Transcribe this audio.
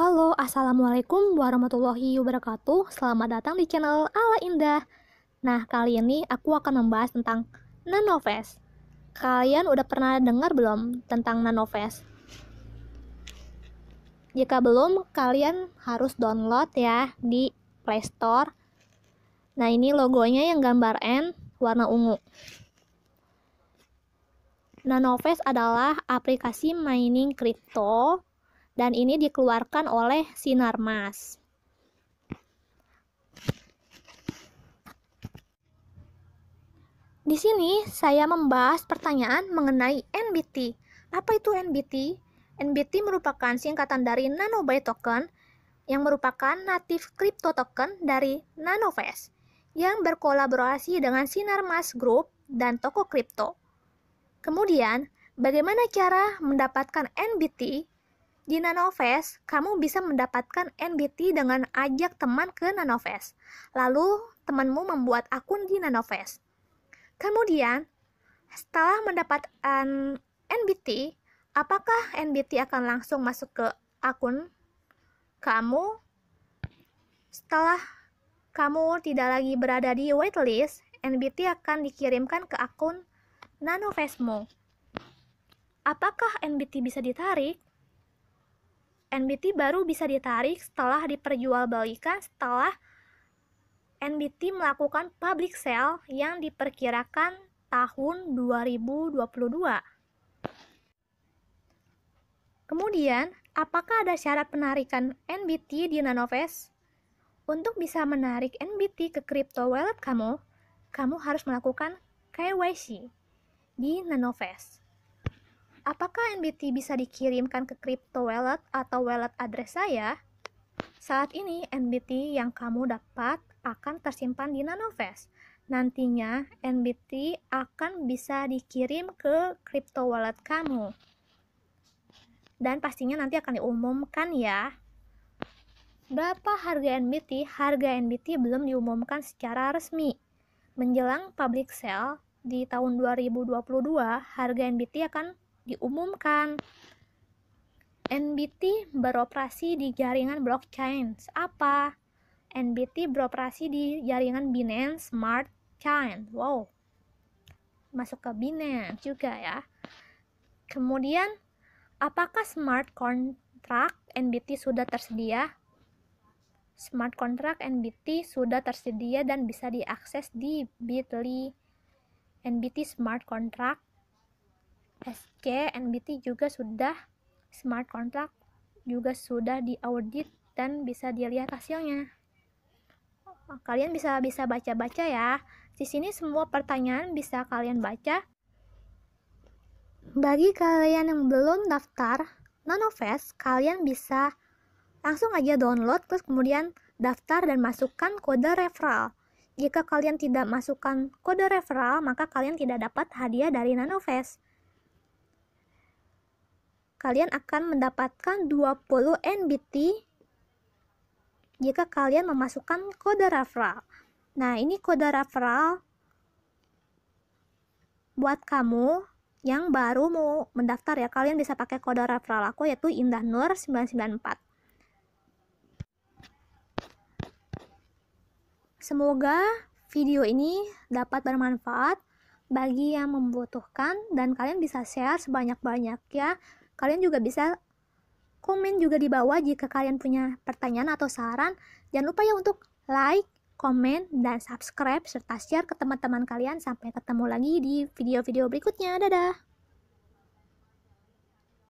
Halo, Assalamualaikum warahmatullahi wabarakatuh Selamat datang di channel Ala Indah Nah, kali ini aku akan membahas tentang NanoFest Kalian udah pernah dengar belum tentang NanoFest? Jika belum, kalian harus download ya di Play Store Nah, ini logonya yang gambar N warna ungu NanoFest adalah aplikasi mining kripto dan ini dikeluarkan oleh sinarmas. Di sini saya membahas pertanyaan mengenai NBT. Apa itu NBT? NBT merupakan singkatan dari Nanobay Token yang merupakan native crypto token dari Nanofest yang berkolaborasi dengan Sinarmas Group dan toko kripto. Kemudian, bagaimana cara mendapatkan NBT? Di NanoFest, kamu bisa mendapatkan NBT dengan ajak teman ke NanoFest. Lalu, temanmu membuat akun di NanoFest. Kemudian, setelah mendapatkan NBT, apakah NBT akan langsung masuk ke akun kamu? Setelah kamu tidak lagi berada di whitelist, NBT akan dikirimkan ke akun NanoFestmu. Apakah NBT bisa ditarik? NBT baru bisa ditarik setelah diperjualbelikan setelah NBT melakukan public sale yang diperkirakan tahun 2022. Kemudian, apakah ada syarat penarikan NBT di Nanovest? Untuk bisa menarik NBT ke crypto wallet kamu, kamu harus melakukan KYC di Nanovest. Apakah NBT bisa dikirimkan ke crypto wallet atau wallet address saya? Saat ini NBT yang kamu dapat akan tersimpan di NanoVest. Nantinya NBT akan bisa dikirim ke crypto wallet kamu. Dan pastinya nanti akan diumumkan ya. Berapa harga NBT? Harga NBT belum diumumkan secara resmi. Menjelang public sale di tahun 2022, harga NBT akan diumumkan. NBT beroperasi di jaringan blockchain. Apa? NBT beroperasi di jaringan Binance Smart Chain. Wow. Masuk ke Binance juga ya. Kemudian, apakah smart contract NBT sudah tersedia? Smart contract NBT sudah tersedia dan bisa diakses di Bitly NBT Smart Contract SK NBT juga sudah smart contract juga sudah di audit dan bisa dilihat hasilnya. Oh, kalian bisa bisa baca-baca ya. Di sini semua pertanyaan bisa kalian baca. Bagi kalian yang belum daftar NanoFest, kalian bisa langsung aja download terus kemudian daftar dan masukkan kode referral. Jika kalian tidak masukkan kode referral, maka kalian tidak dapat hadiah dari NanoFest kalian akan mendapatkan 20 NBT jika kalian memasukkan kode referral. Nah, ini kode referral buat kamu yang baru mau mendaftar ya kalian bisa pakai kode referral aku yaitu Indah Nur 994 semoga video ini dapat bermanfaat bagi yang membutuhkan dan kalian bisa share sebanyak-banyak ya Kalian juga bisa komen juga di bawah jika kalian punya pertanyaan atau saran. Jangan lupa ya untuk like, komen, dan subscribe serta share ke teman-teman kalian. Sampai ketemu lagi di video-video berikutnya. Dadah!